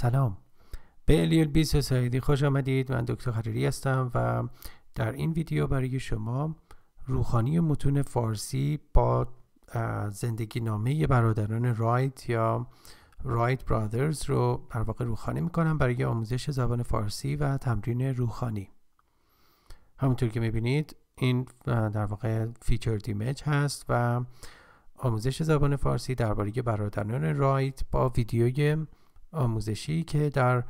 سلام به الیل بی سایدی خوش آمدید من دکتر خریری هستم و در این ویدیو برای شما روخانی متون فارسی با زندگی نامه برادران رایت یا رایت برادرز رو در واقع روخانی میکنم برای آموزش زبان فارسی و تمرین روخانی همونطور که میبینید این در واقع فیچر ایمیج هست و آموزش زبان فارسی درباره برادران رایت با ویدیوی آموزشی که در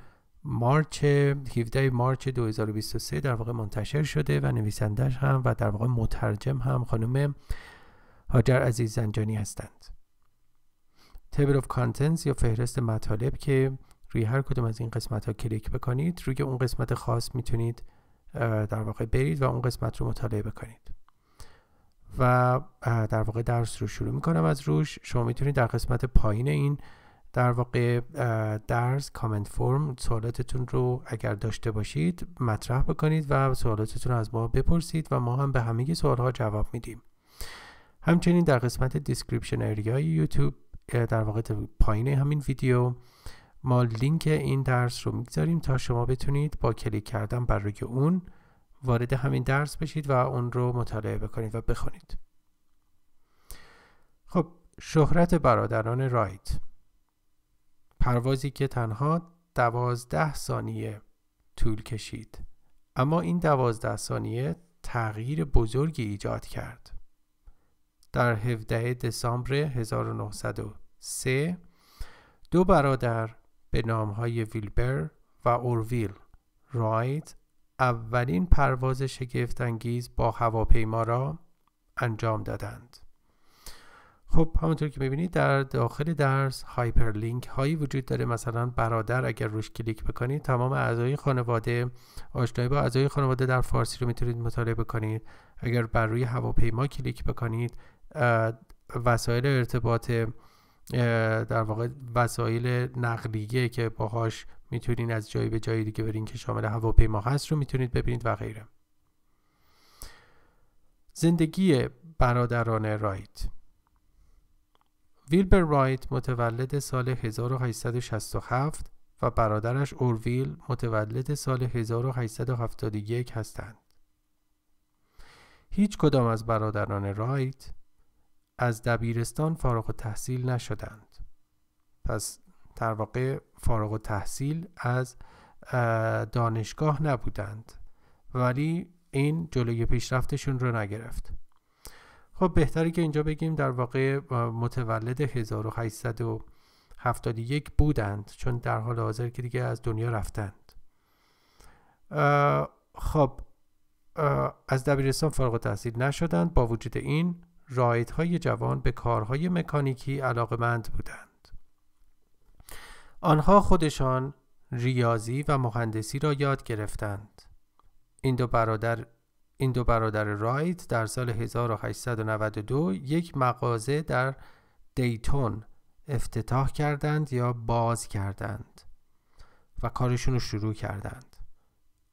مارچ 17 مارچ 2023 در واقع منتشر شده و نویسندش هم و در واقع مترجم هم خانم هاجر عزیز زنجانی هستند تیبل of Contents یا فهرست مطالب که روی هر کدوم از این قسمت ها کلیک بکنید روی اون قسمت خاص میتونید در واقع برید و اون قسمت رو مطالعه بکنید و در واقع درس رو شروع میکنم از روش شما میتونید در قسمت پایین این در واقع درس کامنت فرم سوالاتتون رو اگر داشته باشید مطرح بکنید و سوالاتتون رو از ما بپرسید و ما هم به همه سوالها جواب میدیم همچنین در قسمت دیسکریپشن اریای یوتیوب در واقع پایین همین ویدیو ما لینک این درس رو میگذاریم تا شما بتونید با کلیک کردن بر روی اون وارد همین درس بشید و اون رو مطالعه بکنید و بخونید خب شهرت برادران رایت پروازی که تنها دوازده ثانیه طول کشید اما این دوازده ثانیه تغییر بزرگی ایجاد کرد در 17 دسامبر 1903 دو برادر به نامهای ویلبر و اورویل رایت اولین پرواز شگفتانگیز با هواپیما را انجام دادند. خب همونطور که میبینید در داخل درس هایپرلینک هایی وجود داره مثلا برادر اگر روش کلیک بکنید تمام اعضای خانواده آشنایی با اعضای خانواده در فارسی رو میتونید مطالعه بکنید اگر بر روی هواپیما کلیک بکنید وسایل ارتباط در واقع وسایل نقلیه که باهاش میتونید از جایی به جایی دیگه برین که شامل هواپیما هست رو میتونید ببینید و غیره زندگی برادران رایت ویلبر رایت متولد سال 1867 و برادرش اورویل متولد سال 1871 هستند. هیچ کدام از برادران رایت از دبیرستان فارغ تحصیل نشدند. پس در واقع فارغ و تحصیل از دانشگاه نبودند ولی این جلوی پیشرفتشون رو نگرفت. خب بهتری که اینجا بگیم در واقع متولد 1871 بودند چون در حال حاضر که دیگه از دنیا رفتند خب از دبیرستان فارغ تحصیل نشدند با وجود این های جوان به کارهای مکانیکی علاقمند بودند آنها خودشان ریاضی و مهندسی را یاد گرفتند این دو برادر این دو برادر رایت در سال 1892 یک مغازه در دیتون افتتاح کردند یا باز کردند و کارشون رو شروع کردند.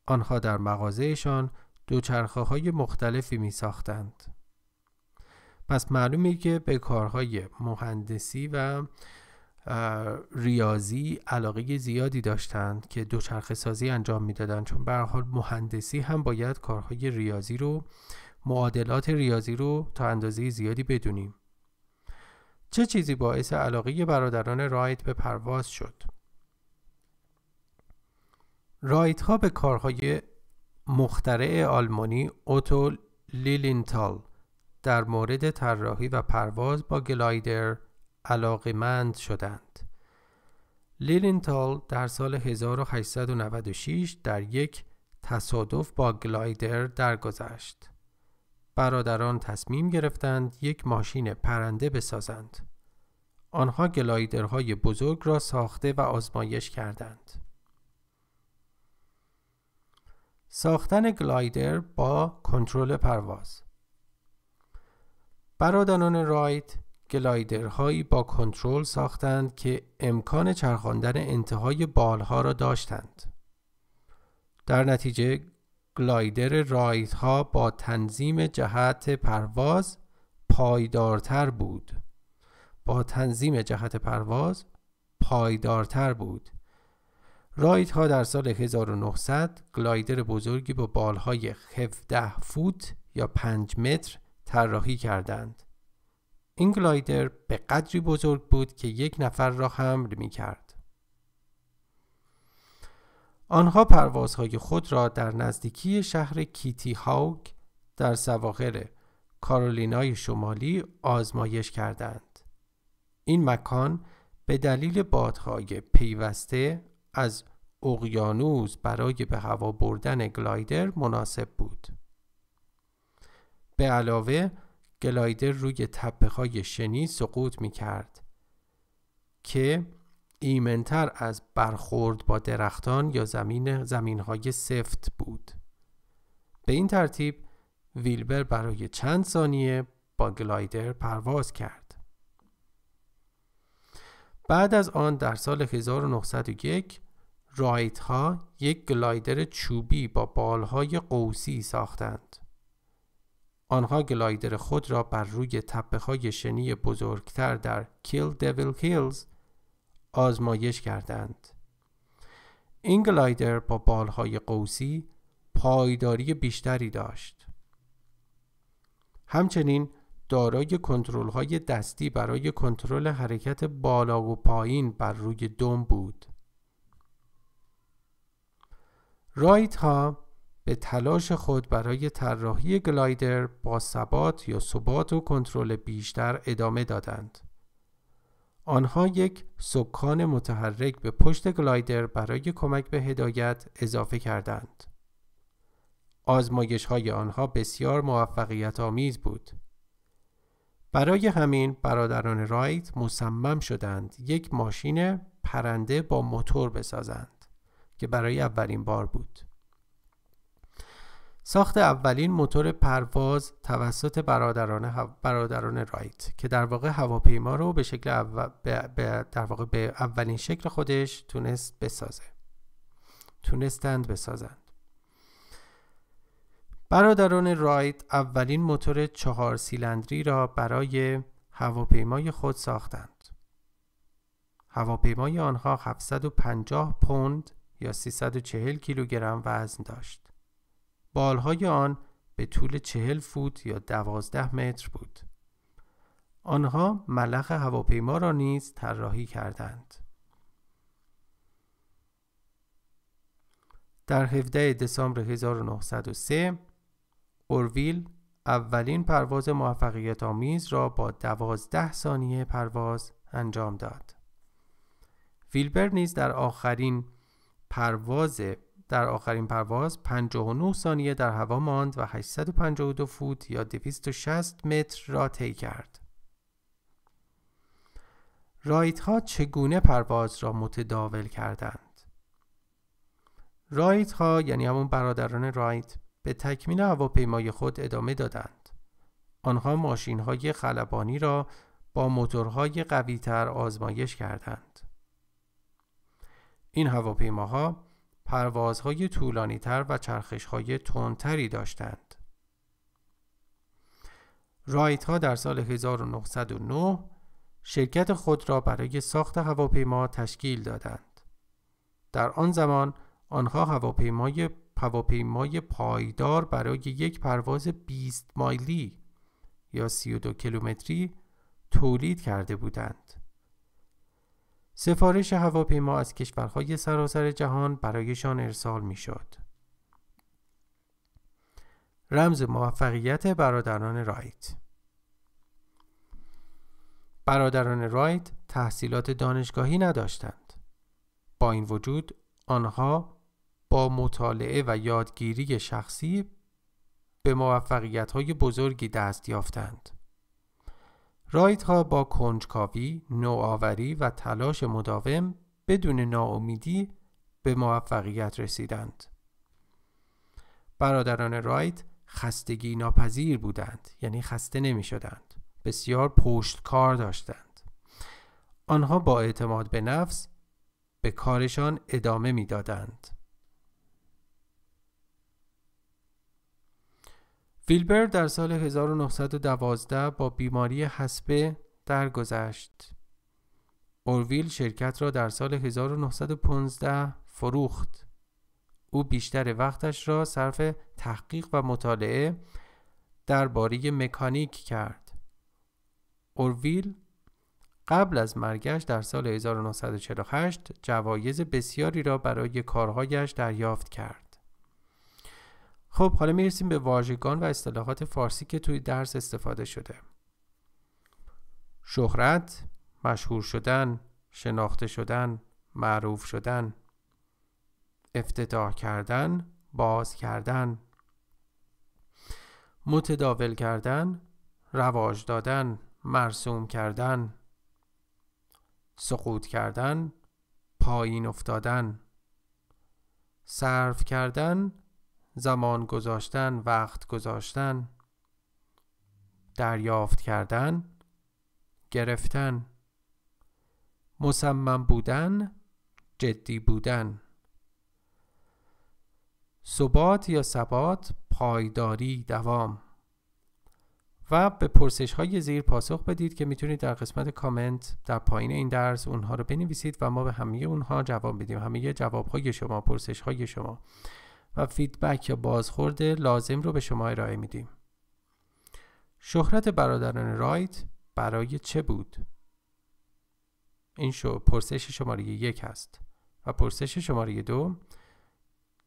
آنها در مغازهشان دوچرخه های مختلفی می ساختند. پس معلومه که به کارهای مهندسی و ریاضی علاقه زیادی داشتند که دوچرخه سازی انجام میدادند چون به حال مهندسی هم باید کارهای ریاضی رو معادلات ریاضی رو تا اندازه زیادی بدونیم چه چیزی باعث علاقه برادران رایت به پرواز شد رایت ها به کارهای مخترع آلمانی اوتو لیلینتال در مورد طراحی و پرواز با گلایدر علاقمند شدند. لیلینتال در سال 1896 در یک تصادف با گلایدر درگذشت. برادران تصمیم گرفتند یک ماشین پرنده بسازند. آنها گلایدرهای بزرگ را ساخته و آزمایش کردند. ساختن گلایدر با کنترل پرواز برادران رایت گلایدرهایی با کنترل ساختند که امکان چرخاندن انتهای بالها را داشتند. در نتیجه گلایدر رایت ها با تنظیم جهت پرواز پایدارتر بود. با تنظیم جهت پرواز پایدارتر بود. رایت ها در سال 1900 گلایدر بزرگی با بالهای 17 فوت یا 5 متر طراحی کردند. این گلایدر به قدری بزرگ بود که یک نفر را حمل می کرد. آنها پروازهای خود را در نزدیکی شهر کیتی هاوک در سواحل کارولینای شمالی آزمایش کردند. این مکان به دلیل بادهای پیوسته از اقیانوس برای به هوا بردن گلایدر مناسب بود. به علاوه گلایدر روی تپه های شنی سقوط می کرد که ایمنتر از برخورد با درختان یا زمین زمین های سفت بود به این ترتیب ویلبر برای چند ثانیه با گلایدر پرواز کرد بعد از آن در سال 1901 رایت ها یک گلایدر چوبی با بالهای قوسی ساختند آنها گلایدر خود را بر روی تپه های شنی بزرگتر در کیل دیویل هیلز آزمایش کردند. این گلایدر با بالهای قوسی پایداری بیشتری داشت. همچنین دارای کنترل های دستی برای کنترل حرکت بالا و پایین بر روی دم بود. رایت ها به تلاش خود برای طراحی گلایدر با ثبات یا ثبات و کنترل بیشتر ادامه دادند. آنها یک سکان متحرک به پشت گلایدر برای کمک به هدایت اضافه کردند. آزمایش های آنها بسیار موفقیت آمیز بود. برای همین برادران رایت مصمم شدند یک ماشین پرنده با موتور بسازند که برای اولین بار بود. ساخت اولین موتور پرواز توسط برادران, برادران رایت که در واقع هواپیما رو به شکل به... در واقع اولین شکل خودش تونست بسازه تونستند بسازند برادران رایت اولین موتور چهار سیلندری را برای هواپیمای خود ساختند هواپیمای آنها 750 پوند یا 340 کیلوگرم وزن داشت بالهای آن به طول چهل فوت یا دوازده متر بود. آنها ملخ هواپیما را نیز طراحی کردند. در 17 دسامبر 1903 اورویل اولین پرواز موفقیت آمیز را با دوازده ثانیه پرواز انجام داد. ویلبر نیز در آخرین پرواز در آخرین پرواز 59 ثانیه در هوا ماند و 852 فوت یا 260 متر را طی کرد. رایت ها چگونه پرواز را متداول کردند؟ رایت ها یعنی همون برادران رایت به تکمیل هواپیمای خود ادامه دادند. آنها ماشین های خلبانی را با موتورهای قویتر آزمایش کردند. این هواپیماها پروازهای طولانیتر و چرخشهای تندتری داشتند. رایت ها در سال 1909 شرکت خود را برای ساخت هواپیما تشکیل دادند. در آن زمان آنها هواپیمای هواپیمای پایدار برای یک پرواز 20 مایلی یا 32 کیلومتری تولید کرده بودند. سفارش هواپیما از کشورهای سراسر جهان برایشان ارسال می شد. رمز موفقیت برادران رایت برادران رایت تحصیلات دانشگاهی نداشتند. با این وجود آنها با مطالعه و یادگیری شخصی به موفقیت های بزرگی دست یافتند. رایت ها با کنجکاوی، نوآوری و تلاش مداوم بدون ناامیدی به موفقیت رسیدند. برادران رایت خستگی ناپذیر بودند یعنی خسته نمی شدند. بسیار کار داشتند. آنها با اعتماد به نفس به کارشان ادامه می دادند. ویلبر در سال 1912 با بیماری حسبه درگذشت. اورویل شرکت را در سال 1915 فروخت. او بیشتر وقتش را صرف تحقیق و مطالعه درباره مکانیک کرد. اورویل قبل از مرگش در سال 1948 جوایز بسیاری را برای کارهایش دریافت کرد. خب حالا میرسیم به واژگان و اصطلاحات فارسی که توی درس استفاده شده شهرت مشهور شدن شناخته شدن معروف شدن افتتاح کردن باز کردن متداول کردن رواج دادن مرسوم کردن سقوط کردن پایین افتادن صرف کردن زمان گذاشتن وقت گذاشتن دریافت کردن گرفتن مصمم بودن جدی بودن ثبات یا ثبات پایداری دوام و به پرسش های زیر پاسخ بدید که میتونید در قسمت کامنت در پایین این درس اونها رو بنویسید و ما به همه اونها جواب بدیم همه جواب های شما پرسش های شما و فیدبک یا بازخورد لازم رو به شما ارائه میدیم. شهرت برادران رایت برای چه بود؟ این شو پرسش شماره یک است و پرسش شماره دو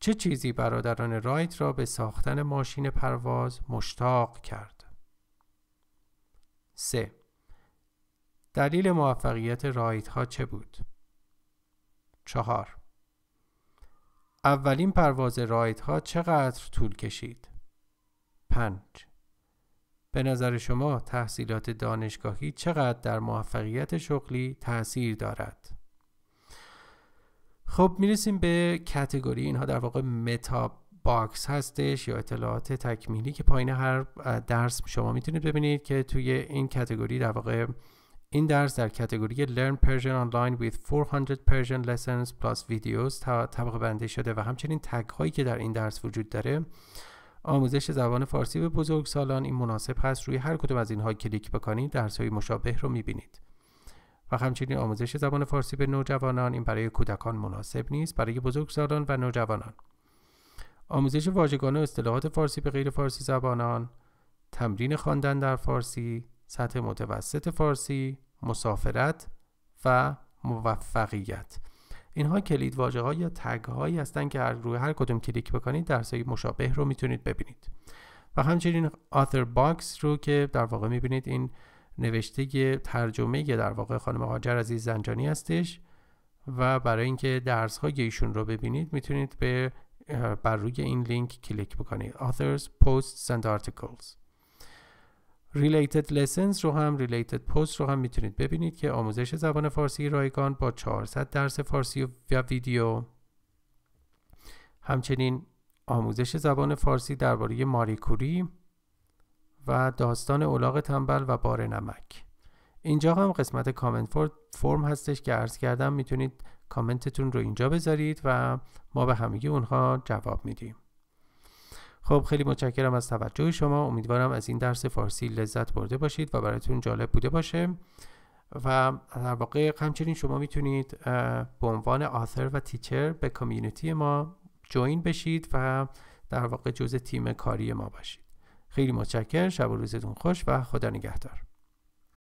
چه چیزی برادران رایت را به ساختن ماشین پرواز مشتاق کرد؟ سه دلیل موفقیت رایت ها چه بود؟ چهار اولین پرواز رایت ها چقدر طول کشید؟ 5. به نظر شما تحصیلات دانشگاهی چقدر در موفقیت شغلی تاثیر دارد؟ خب میرسیم به کتگوری اینها در واقع متا باکس هستش یا اطلاعات تکمیلی که پایین هر درس شما میتونید ببینید که توی این کتگوری در واقع این درس در کتگوری Learn Persian Online with 400 Persian Lessons plus Videos طبق بندی شده و همچنین تگ هایی که در این درس وجود داره آموزش زبان فارسی به بزرگ سالان این مناسب هست روی هر کدوم از اینها کلیک بکنید درس های مشابه رو میبینید و همچنین آموزش زبان فارسی به نوجوانان این برای کودکان مناسب نیست برای بزرگسالان و نوجوانان آموزش واژگان و اصطلاحات فارسی به غیر فارسی زبانان تمرین خواندن در فارسی سطح متوسط فارسی، مسافرت و موفقیت اینها کلید واژه ها یا تگ هایی هستند که روی هر کدوم کلیک بکنید درس های مشابه رو میتونید ببینید و همچنین آثر باکس رو که در واقع میبینید این نوشته ترجمه در واقع خانم هاجر عزیز زنجانی هستش و برای اینکه درس های ایشون رو ببینید میتونید به بر روی این لینک کلیک بکنید Authors, Posts and Articles ریلیتد lessons رو هم ریلیتد پست رو هم میتونید ببینید که آموزش زبان فارسی رایگان با 400 درس فارسی و ویدیو همچنین آموزش زبان فارسی درباره ماریکوری و داستان اولاغ تنبل و بار نمک اینجا هم قسمت کامنت فرم هستش که عرض کردم میتونید کامنتتون رو اینجا بذارید و ما به همگی اونها جواب میدیم خب خیلی متشکرم از توجه شما امیدوارم از این درس فارسی لذت برده باشید و براتون جالب بوده باشه و در واقع همچنین شما میتونید به عنوان آثر و تیچر به کمیونیتی ما جوین بشید و در واقع جزء تیم کاری ما باشید خیلی متشکرم شب و روزتون خوش و خدا نگهدار